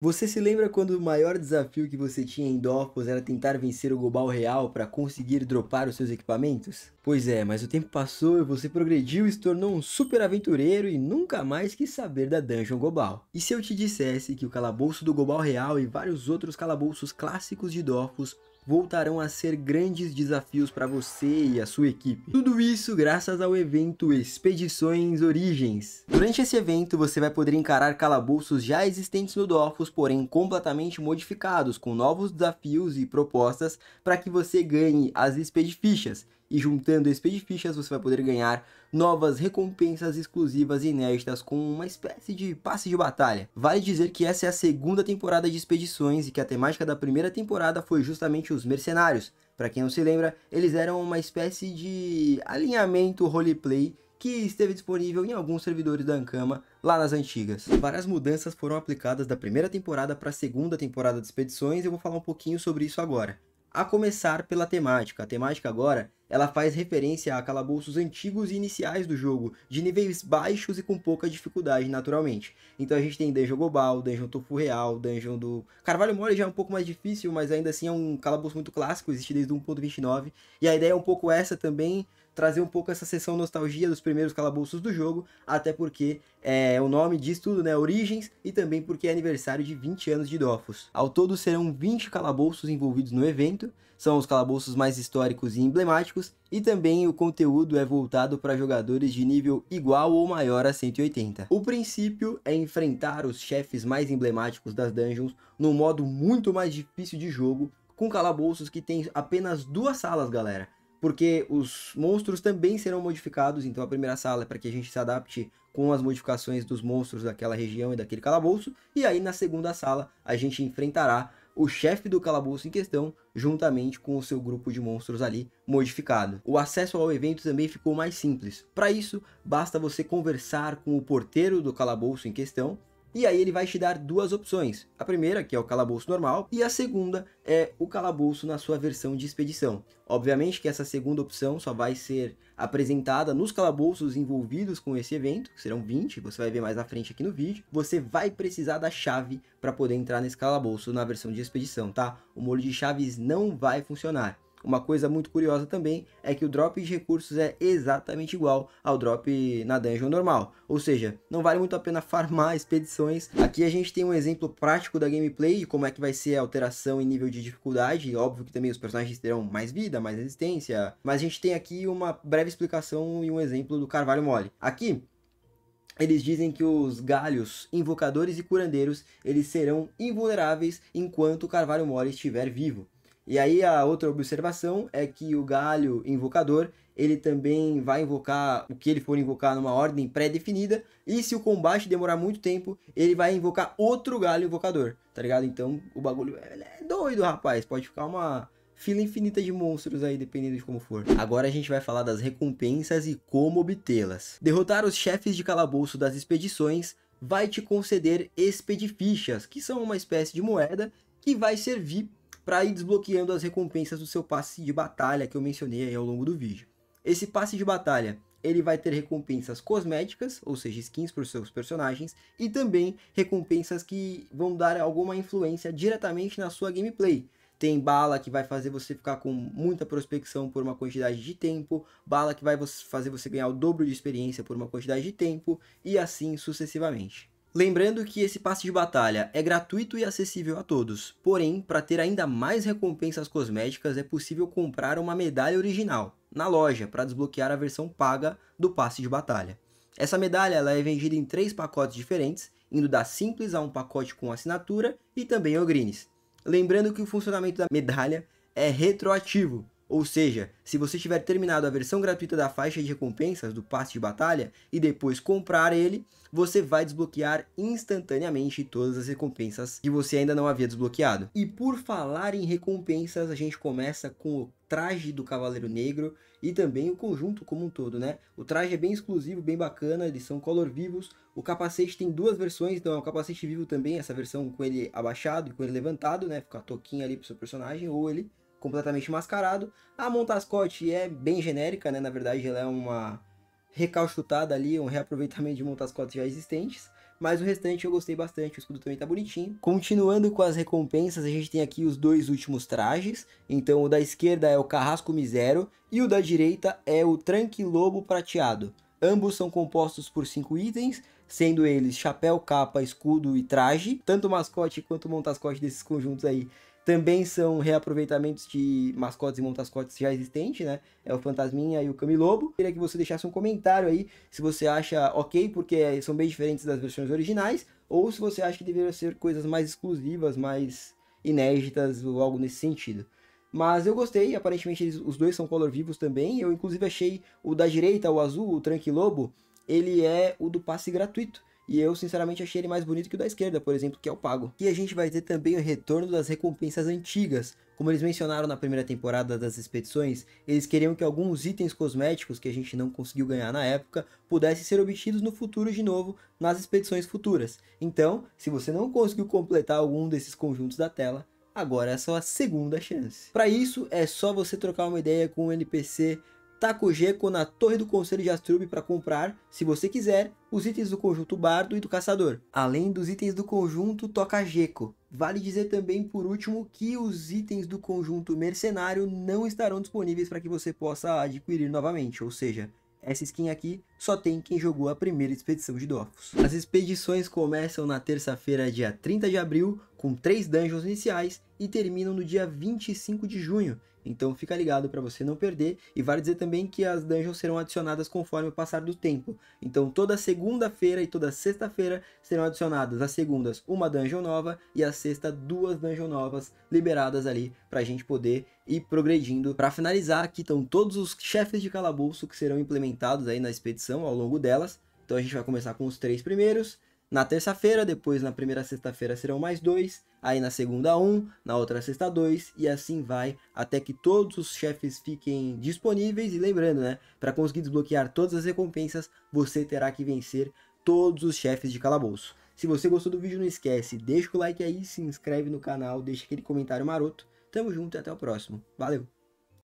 Você se lembra quando o maior desafio que você tinha em Dofus era tentar vencer o Global Real para conseguir dropar os seus equipamentos? Pois é, mas o tempo passou e você progrediu e se tornou um super aventureiro e nunca mais quis saber da Dungeon Global. E se eu te dissesse que o calabouço do Global Real e vários outros calabouços clássicos de Dofus voltarão a ser grandes desafios para você e a sua equipe. Tudo isso graças ao evento Expedições Origens. Durante esse evento, você vai poder encarar calabouços já existentes no Dofus, porém completamente modificados, com novos desafios e propostas para que você ganhe as expedifichas e juntando expedições fichas você vai poder ganhar novas recompensas exclusivas e inéditas com uma espécie de passe de batalha. Vale dizer que essa é a segunda temporada de expedições e que a temática da primeira temporada foi justamente os mercenários. Para quem não se lembra, eles eram uma espécie de alinhamento roleplay que esteve disponível em alguns servidores da Ankama lá nas antigas. Várias mudanças foram aplicadas da primeira temporada para a segunda temporada de expedições e eu vou falar um pouquinho sobre isso agora. A começar pela temática. A temática agora ela faz referência a calabouços antigos e iniciais do jogo, de níveis baixos e com pouca dificuldade, naturalmente. Então a gente tem Dungeon Global, Dungeon Tofu Real, Dungeon do... Carvalho Mole já é um pouco mais difícil, mas ainda assim é um calabouço muito clássico, existe desde 1.29. E a ideia é um pouco essa também, trazer um pouco essa sessão nostalgia dos primeiros calabouços do jogo, até porque é, o nome diz tudo, né? Origens e também porque é aniversário de 20 anos de Dofus. Ao todo serão 20 calabouços envolvidos no evento, são os calabouços mais históricos e emblemáticos, e também o conteúdo é voltado para jogadores de nível igual ou maior a 180. O princípio é enfrentar os chefes mais emblemáticos das dungeons num modo muito mais difícil de jogo, com calabouços que tem apenas duas salas, galera porque os monstros também serão modificados, então a primeira sala é para que a gente se adapte com as modificações dos monstros daquela região e daquele calabouço, e aí na segunda sala a gente enfrentará o chefe do calabouço em questão, juntamente com o seu grupo de monstros ali modificado. O acesso ao evento também ficou mais simples. Para isso, basta você conversar com o porteiro do calabouço em questão, e aí ele vai te dar duas opções. A primeira, que é o calabouço normal, e a segunda é o calabouço na sua versão de expedição. Obviamente que essa segunda opção só vai ser apresentada nos calabouços envolvidos com esse evento, serão 20, você vai ver mais na frente aqui no vídeo. Você vai precisar da chave para poder entrar nesse calabouço na versão de expedição, tá? O molho de chaves não vai funcionar. Uma coisa muito curiosa também é que o drop de recursos é exatamente igual ao drop na dungeon normal, ou seja, não vale muito a pena farmar expedições. Aqui a gente tem um exemplo prático da gameplay de como é que vai ser a alteração em nível de dificuldade, óbvio que também os personagens terão mais vida, mais resistência, mas a gente tem aqui uma breve explicação e um exemplo do carvalho mole. Aqui eles dizem que os galhos, invocadores e curandeiros, eles serão invulneráveis enquanto o carvalho mole estiver vivo. E aí a outra observação é que o galho invocador, ele também vai invocar o que ele for invocar numa ordem pré-definida, e se o combate demorar muito tempo, ele vai invocar outro galho invocador, tá ligado? Então o bagulho é, é doido, rapaz, pode ficar uma fila infinita de monstros aí, dependendo de como for. Agora a gente vai falar das recompensas e como obtê-las. Derrotar os chefes de calabouço das expedições vai te conceder expedifichas, que são uma espécie de moeda que vai servir para ir desbloqueando as recompensas do seu passe de batalha que eu mencionei ao longo do vídeo. Esse passe de batalha ele vai ter recompensas cosméticas, ou seja, skins para os seus personagens, e também recompensas que vão dar alguma influência diretamente na sua gameplay. Tem bala que vai fazer você ficar com muita prospecção por uma quantidade de tempo, bala que vai fazer você ganhar o dobro de experiência por uma quantidade de tempo, e assim sucessivamente. Lembrando que esse passe de batalha é gratuito e acessível a todos, porém, para ter ainda mais recompensas cosméticas é possível comprar uma medalha original na loja para desbloquear a versão paga do passe de batalha. Essa medalha ela é vendida em três pacotes diferentes, indo da simples a um pacote com assinatura e também Greenies. Lembrando que o funcionamento da medalha é retroativo, ou seja, se você tiver terminado a versão gratuita da faixa de recompensas do passe de batalha e depois comprar ele, você vai desbloquear instantaneamente todas as recompensas que você ainda não havia desbloqueado. E por falar em recompensas, a gente começa com o traje do Cavaleiro Negro e também o conjunto como um todo, né? O traje é bem exclusivo, bem bacana, eles são color vivos. O capacete tem duas versões, então é um capacete vivo também, essa versão com ele abaixado e com ele levantado, né? Fica a toquinha ali pro seu personagem, ou ele completamente mascarado. A Montascote é bem genérica, né? Na verdade, ela é uma recalchutada ali, um reaproveitamento de Montascotes já existentes. Mas o restante eu gostei bastante, o escudo também tá bonitinho. Continuando com as recompensas, a gente tem aqui os dois últimos trajes. Então o da esquerda é o Carrasco Misero e o da direita é o Tranquilobo Prateado. Ambos são compostos por cinco itens, sendo eles chapéu, capa, escudo e traje. Tanto o mascote quanto o montascote desses conjuntos aí também são reaproveitamentos de mascotes e montascotes já existentes, né? É o Fantasminha e o Camilobo. Queria que você deixasse um comentário aí se você acha ok, porque é, são bem diferentes das versões originais, ou se você acha que deveriam ser coisas mais exclusivas, mais inéditas ou algo nesse sentido. Mas eu gostei, aparentemente eles, os dois são color vivos também. Eu inclusive achei o da direita, o azul, o Tranquilobo, ele é o do passe gratuito. E eu, sinceramente, achei ele mais bonito que o da esquerda, por exemplo, que é o pago. E a gente vai ter também o retorno das recompensas antigas. Como eles mencionaram na primeira temporada das expedições, eles queriam que alguns itens cosméticos que a gente não conseguiu ganhar na época pudessem ser obtidos no futuro de novo nas expedições futuras. Então, se você não conseguiu completar algum desses conjuntos da tela, agora é só a segunda chance. Para isso, é só você trocar uma ideia com um NPC Takujeco na Torre do Conselho de Astrube para comprar, se você quiser, os itens do conjunto Bardo e do Caçador, além dos itens do conjunto Tocajeco. Vale dizer também, por último, que os itens do conjunto Mercenário não estarão disponíveis para que você possa adquirir novamente, ou seja, essa skin aqui só tem quem jogou a primeira expedição de Dofus. As expedições começam na terça-feira, dia 30 de abril, com três dungeons iniciais e terminam no dia 25 de junho, então fica ligado para você não perder. E vale dizer também que as dungeons serão adicionadas conforme o passar do tempo. Então toda segunda-feira e toda sexta-feira serão adicionadas às segundas uma dungeon nova e à sexta duas dungeons novas liberadas ali para a gente poder ir progredindo. Para finalizar, aqui estão todos os chefes de calabouço que serão implementados aí na expedição ao longo delas. Então a gente vai começar com os três primeiros. Na terça-feira, depois na primeira sexta-feira serão mais dois, aí na segunda um, na outra sexta dois e assim vai até que todos os chefes fiquem disponíveis e lembrando, né, para conseguir desbloquear todas as recompensas, você terá que vencer todos os chefes de calabouço. Se você gostou do vídeo, não esquece, deixa o like aí, se inscreve no canal, deixa aquele comentário maroto. Tamo junto e até o próximo. Valeu!